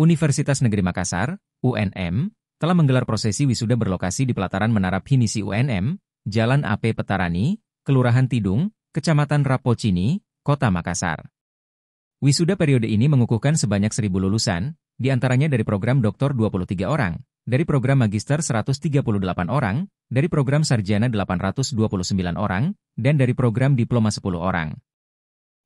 Universitas Negeri Makassar, UNM, telah menggelar prosesi wisuda berlokasi di pelataran Menara Pinisi UNM, Jalan AP Petarani, Kelurahan Tidung, Kecamatan Rapocini, Kota Makassar. Wisuda periode ini mengukuhkan sebanyak 1.000 lulusan, di antaranya dari program doktor 23 orang, dari program magister 138 orang, dari program sarjana 829 orang, dan dari program diploma 10 orang.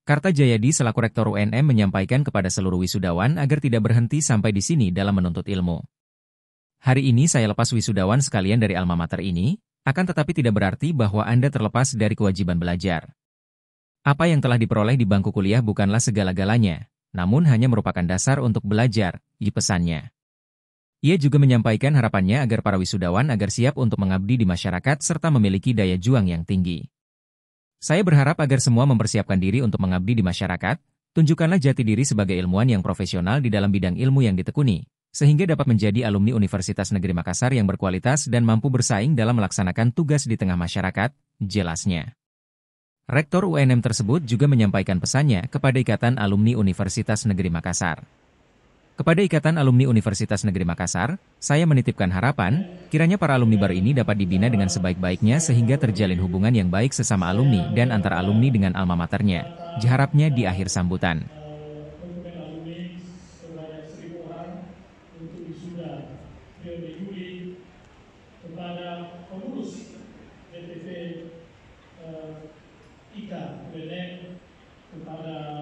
Karta Jayadi selaku Rektor UNM menyampaikan kepada seluruh wisudawan agar tidak berhenti sampai di sini dalam menuntut ilmu. Hari ini saya lepas wisudawan sekalian dari alma mater ini, akan tetapi tidak berarti bahwa Anda terlepas dari kewajiban belajar. Apa yang telah diperoleh di bangku kuliah bukanlah segala-galanya, namun hanya merupakan dasar untuk belajar, di pesannya. Ia juga menyampaikan harapannya agar para wisudawan agar siap untuk mengabdi di masyarakat serta memiliki daya juang yang tinggi. Saya berharap agar semua mempersiapkan diri untuk mengabdi di masyarakat, tunjukkanlah jati diri sebagai ilmuwan yang profesional di dalam bidang ilmu yang ditekuni, sehingga dapat menjadi alumni Universitas Negeri Makassar yang berkualitas dan mampu bersaing dalam melaksanakan tugas di tengah masyarakat, jelasnya. Rektor UNM tersebut juga menyampaikan pesannya kepada Ikatan Alumni Universitas Negeri Makassar. Kepada Ikatan Alumni Universitas Negeri Makassar, saya menitipkan harapan, kiranya para alumni baru ini dapat dibina dengan sebaik-baiknya sehingga terjalin hubungan yang baik sesama alumni dan antar alumni dengan alma maternya. Jaharapnya di akhir sambutan. kepada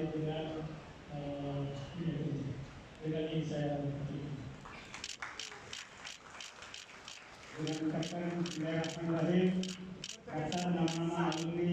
terkait dengan uh, ini, dengan ini saya dengan kata Bismillahirrahmanirrahim kata nama-nama alumni